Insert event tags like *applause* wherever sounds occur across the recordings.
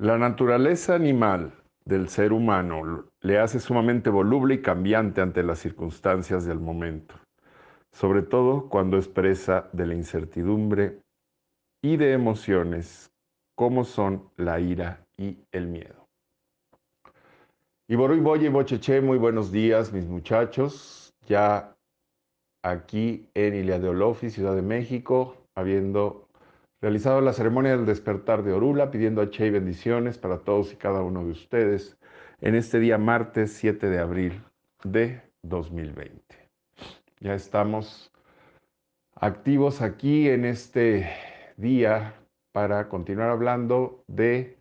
La naturaleza animal del ser humano le hace sumamente voluble y cambiante ante las circunstancias del momento, sobre todo cuando expresa de la incertidumbre y de emociones como son la ira y el miedo. Y Boye y Bocheche, muy buenos días, mis muchachos. Ya aquí en Ilia de Olofi, Ciudad de México, habiendo realizado la ceremonia del despertar de Orula, pidiendo a y bendiciones para todos y cada uno de ustedes en este día martes 7 de abril de 2020. Ya estamos activos aquí en este día para continuar hablando de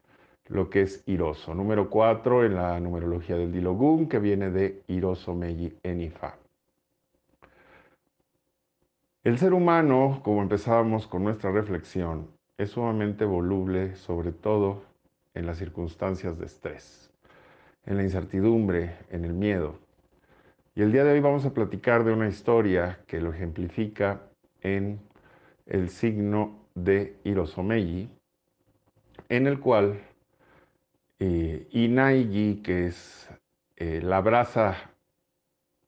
lo que es Iroso. Número 4 en la numerología del Dilogún, que viene de Iroso Meji Enifa. El ser humano, como empezábamos con nuestra reflexión, es sumamente voluble, sobre todo en las circunstancias de estrés, en la incertidumbre, en el miedo. Y el día de hoy vamos a platicar de una historia que lo ejemplifica en el signo de Hirosomeji, en el cual eh, Inaigi, que es eh, la brasa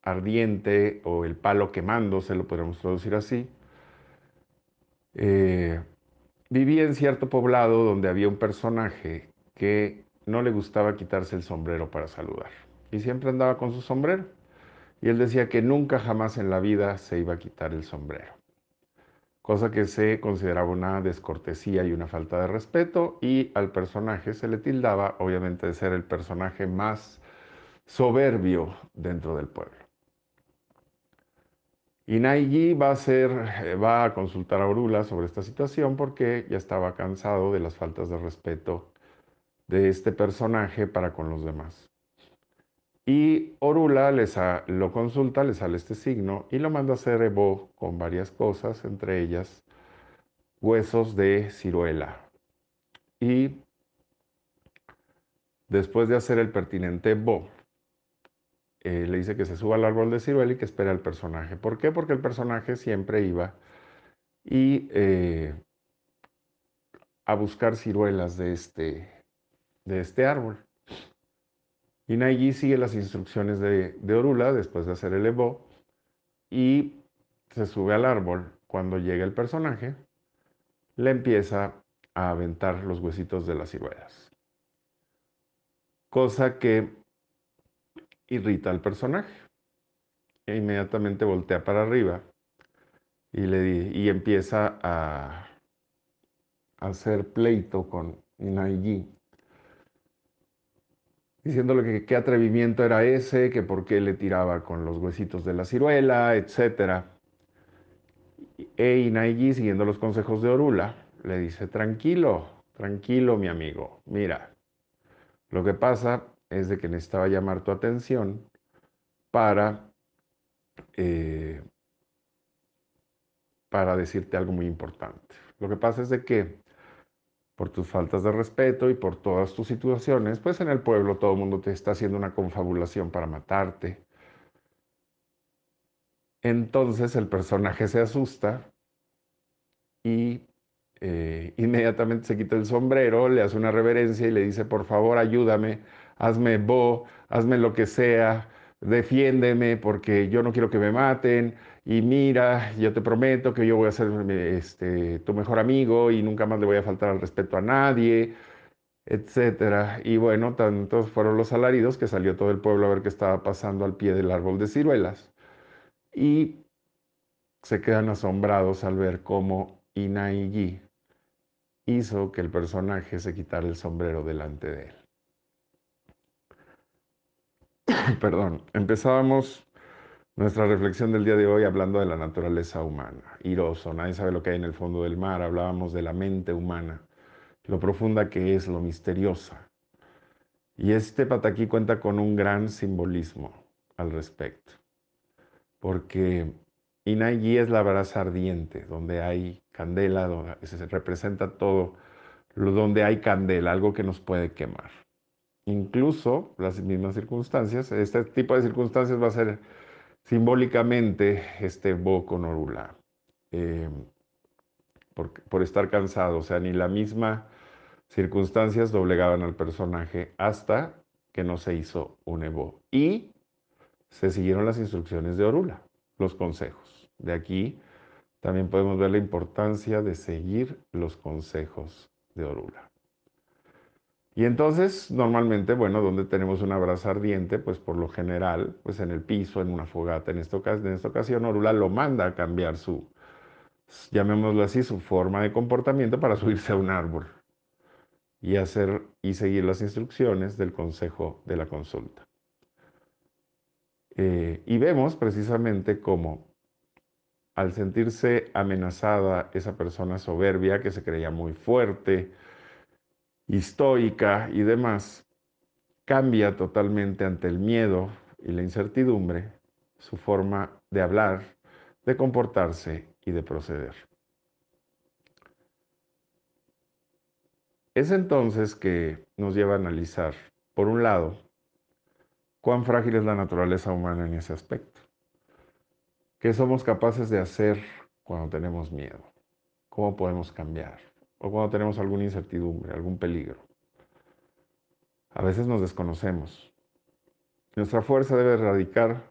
ardiente o el palo quemando, se lo podríamos traducir así. Eh, vivía en cierto poblado donde había un personaje que no le gustaba quitarse el sombrero para saludar y siempre andaba con su sombrero. Y él decía que nunca jamás en la vida se iba a quitar el sombrero, cosa que se consideraba una descortesía y una falta de respeto y al personaje se le tildaba obviamente de ser el personaje más soberbio dentro del pueblo. Y Naigi eh, va a, consultar a Orula sobre esta situación porque ya estaba cansado de las faltas de respeto de este personaje para con los demás. Y Orula lo consulta, le sale este signo y lo manda a hacer Evo con varias cosas, entre ellas huesos de ciruela. Y después de hacer el pertinente Bo, eh, le dice que se suba al árbol de ciruela y que espera al personaje. ¿Por qué? Porque el personaje siempre iba eh, a buscar ciruelas de este, de este árbol. Y Nayi sigue las instrucciones de, de Orula después de hacer el Evo y se sube al árbol. Cuando llega el personaje, le empieza a aventar los huesitos de las ciruelas. Cosa que irrita al personaje. E inmediatamente voltea para arriba y, le empieza a, a hacer pleito con diciendo diciéndole que qué atrevimiento era ese, que por qué le tiraba con los huesitos de la ciruela, etc. E Inaigi, siguiendo los consejos de Orula, le dice, tranquilo, tranquilo mi amigo, mira, lo que pasa es de que necesitaba llamar tu atención para, eh, para decirte algo muy importante. Lo que pasa es de que por tus faltas de respeto y por todas tus situaciones, pues en el pueblo todo el mundo te está haciendo una confabulación para matarte. Entonces el personaje se asusta y eh, *laughs* inmediatamente se quita el sombrero, le hace una reverencia y le dice, por favor, ayúdame hazme bo, hazme lo que sea, defiéndeme porque yo no quiero que me maten y mira, yo te prometo que yo voy a ser este, tu mejor amigo y nunca más le voy a faltar al respeto a nadie, etcétera. Y bueno, tantos fueron los alaridos que salió todo el pueblo a ver qué estaba pasando al pie del árbol de ciruelas. Y se quedan asombrados al ver cómo Inaigi hizo que el personaje se quitara el sombrero delante de él. *coughs* perdón, empezábamos nuestra reflexión del día de hoy hablando de la naturaleza humana. Iroso, nadie sabe lo que hay en el fondo del mar. Hablábamos de la mente humana, lo profunda que es, lo misteriosa. Y este pataquí cuenta con un gran simbolismo al respecto. Porque Inaygi es la brasa ardiente, donde hay candela, donde se representa todo, donde hay candela, algo que nos puede quemar incluso las mismas circunstancias, este tipo de circunstancias va a ser simbólicamente este bo con orula, em, por, por, estar cansado, o sea, ni la misma circunstancias doblegaban al personaje hasta que no se hizo un evo. Y se siguieron las instrucciones de Orula, los consejos. De aquí también podemos ver la importancia de seguir los consejos de Orula. Y entonces, normalmente, bueno, donde tenemos una brasa ardiente, pues por lo general, pues en el piso, en una fogata, en, esta ocasión, Orula lo manda a cambiar su, llamémoslo así, su forma de comportamiento para subirse a un árbol y, hacer, y seguir las instrucciones del consejo de la consulta. Eh, y vemos precisamente cómo al sentirse amenazada esa persona soberbia que se creía muy fuerte, Histórica y demás, cambia totalmente ante el miedo y la incertidumbre su forma de hablar, de comportarse y de proceder. Es entonces que nos lleva a analizar, por un lado, cuán frágil es la naturaleza humana en ese aspecto. ¿Qué somos capaces de hacer cuando tenemos miedo? ¿Cómo podemos cambiar? o cuando tenemos alguna incertidumbre, algún peligro. A veces nos desconocemos. Nuestra fuerza debe radicar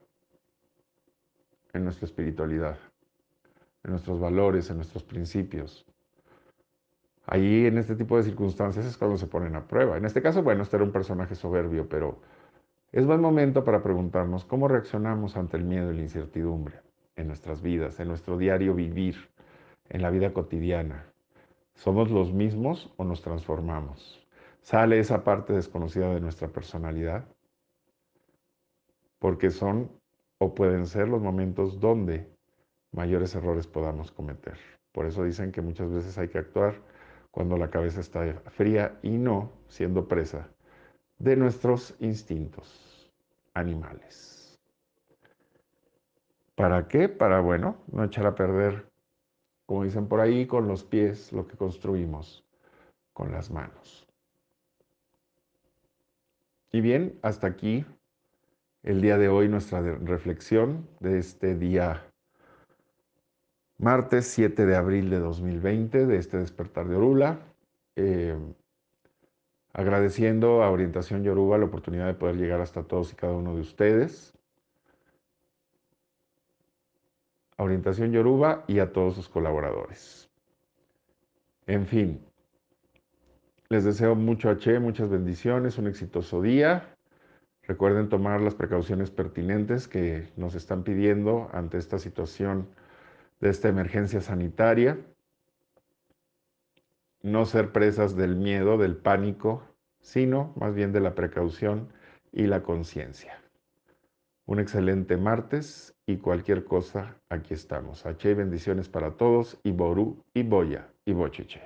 en nuestra espiritualidad, en nuestros valores, en nuestros principios. Allí, en este tipo de circunstancias, es cuando se ponen a prueba. En este caso, bueno, este era un personaje soberbio, pero es buen momento para preguntarnos cómo reaccionamos ante el miedo y la incertidumbre en nuestras vidas, en nuestro diario vivir, en la vida cotidiana, ¿Somos los mismos o nos transformamos? ¿Sale esa parte desconocida de nuestra personalidad? Porque son o pueden ser los momentos donde mayores errores podamos cometer. Por eso dicen que muchas veces hay que actuar cuando la cabeza está fría y no siendo presa de nuestros instintos animales. ¿Para qué? Para, bueno, no echar a perder como dicen por ahí, con los pies lo que construimos, con las manos. Y bien, hasta aquí el día de hoy nuestra reflexión de este día martes 7 de abril de 2020, de este despertar de Orula. Em, agradeciendo a Orientación Yoruba la oportunidad de poder llegar hasta todos y cada uno de ustedes. a Orientación Yoruba y a todos sus colaboradores. En fin, les deseo mucho H, e, muchas bendiciones, un exitoso día. Recuerden tomar las precauciones pertinentes que nos están pidiendo ante esta situación de esta emergencia sanitaria. No ser presas del miedo, del pánico, sino más bien de la precaución y la conciencia. Un excelente martes y cualquier cosa, aquí estamos. H bendiciones para todos y Ború y Boya y Bochiche.